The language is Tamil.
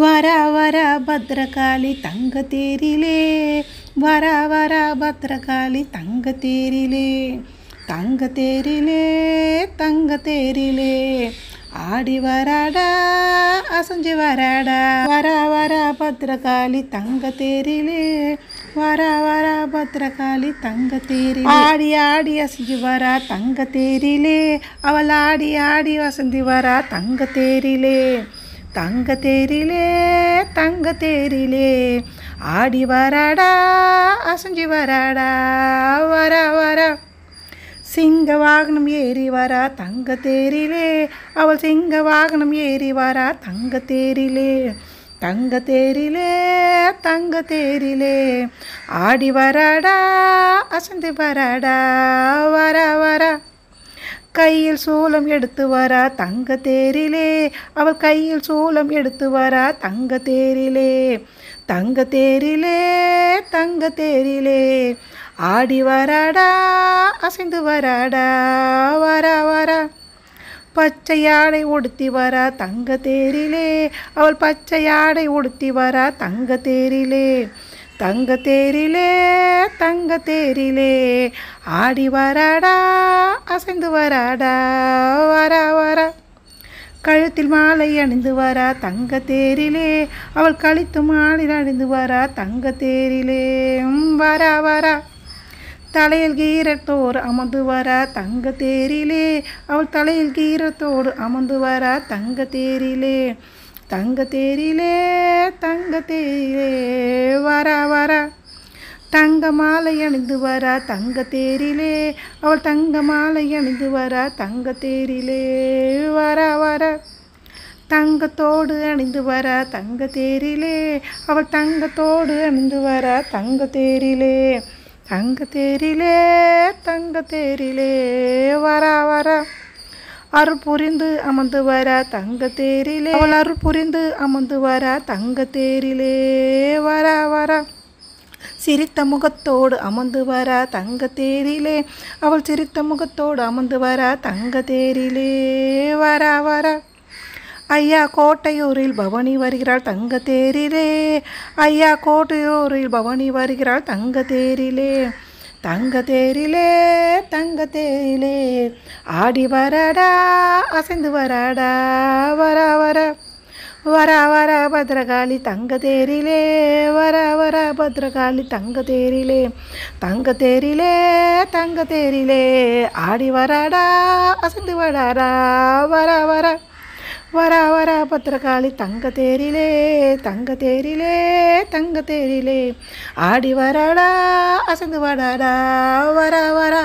வர வர பத்ரகாளி தங்க தேரிலே வர வர பத்ரகாளி தங்க தேரிலே தங்க தேரிலே தங்க தேரிலே ஆடி வராடா அசஞ்சு வராடா வர வர பத்ரகாளி தங்க தேரிலே வர வர பத்ரகாளி தங்க தேரிலே ஆடி ஆடி அசஞ்சு வரா தங்க தேரிலே அவள் ஆடி ஆடி வசந்தி வரா தங்க தேரிலே தங்க தேரிலே தங்க தேரிலே ஆடி வராடா அசஞ்சி வராடா வர வர சிங்க வாகனம் ஏறி வரா தங்க தேரிலே அவள் சிங்க வாகனம் ஏறி வரா தங்க தேரிலே தங்க தேரிலே தங்க தேரிலே ஆடி வராடா அசந்து வராடா வர வரா கையில் சோளம் எடுத்து வரா தங்க தேரிலே அவள் கையில் சோளம் எடுத்து வரா தங்க தேரிலே தங்க தேரிலே தங்க தேரிலே ஆடி வராடா அசைந்து வராடா வரா வரா பச்சை யாடை உடுத்தி வரா தங்க தேரிலே அவள் பச்சை யாடை உடுத்தி வரா தங்க தேரிலே தங்க தேரிலே தங்க தேரிலே ஆடி வராடா அசைந்து வராடா வரா வரா கழுத்தில் மாலை அணிந்து வரா தங்க தேரிலே அவள் கழித்து மாலில் அணிந்து வரா தங்க தேரிலே வரா வரா தலையில் கீரத்தோடு அமர்ந்து வரா தங்க தேரிலே அவள் தலையில் கீரத்தோடு அமர்ந்து வரா தங்க தேரிலே தங்க தேரிலே தங்க தேரிலே வர வர தங்க மாலை அணிந்து வர தங்க தேரிலே அவள் தங்க மாலை அணிந்து வர தங்க தேரிலே வர வர தங்கத்தோடு அணிந்து வர தங்க தேரிலே அவள் தங்கத்தோடு அணிந்து வர தங்க தேரிலே தங்க தேரிலே தங்க தேரிலே வர வரா அருள் புரிந்து அமர்ந்து வரா தங்க தேரிலே அவள் அருள் புரிந்து அமர்ந்து வரா தங்க தேரிலே வரா வரா சிரித்த முகத்தோடு அமர்ந்து வரா தங்க தேரிலே அவள் சிரித்த முகத்தோடு அமர்ந்து வரா தங்க தேரிலே வரா வரா ஐயா கோட்டையூரில் பவனி வருகிறாள் தங்க தேரிலே ஐயா கோட்டையூரில் பவனி வருகிறாள் தங்க தேரிலே தங்க தேரிலே தங்க தேரிலே ஆடி வரடா அசைந்து வரடா வர வர வர வர பத்ரகாளி தங்க தேரிலே வர வர பத்ரகாளி தங்க தேரிலே தங்க தேரிலே தங்க தேரிலே ஆடி வரடா அசைந்து வரடா வர வர வரா வரா பத்திரகாளி தங்க தேரிலே தங்க தேரிலே தங்க தேரிலே ஆடி வராடா அசந்து வாடாடா வரா வரா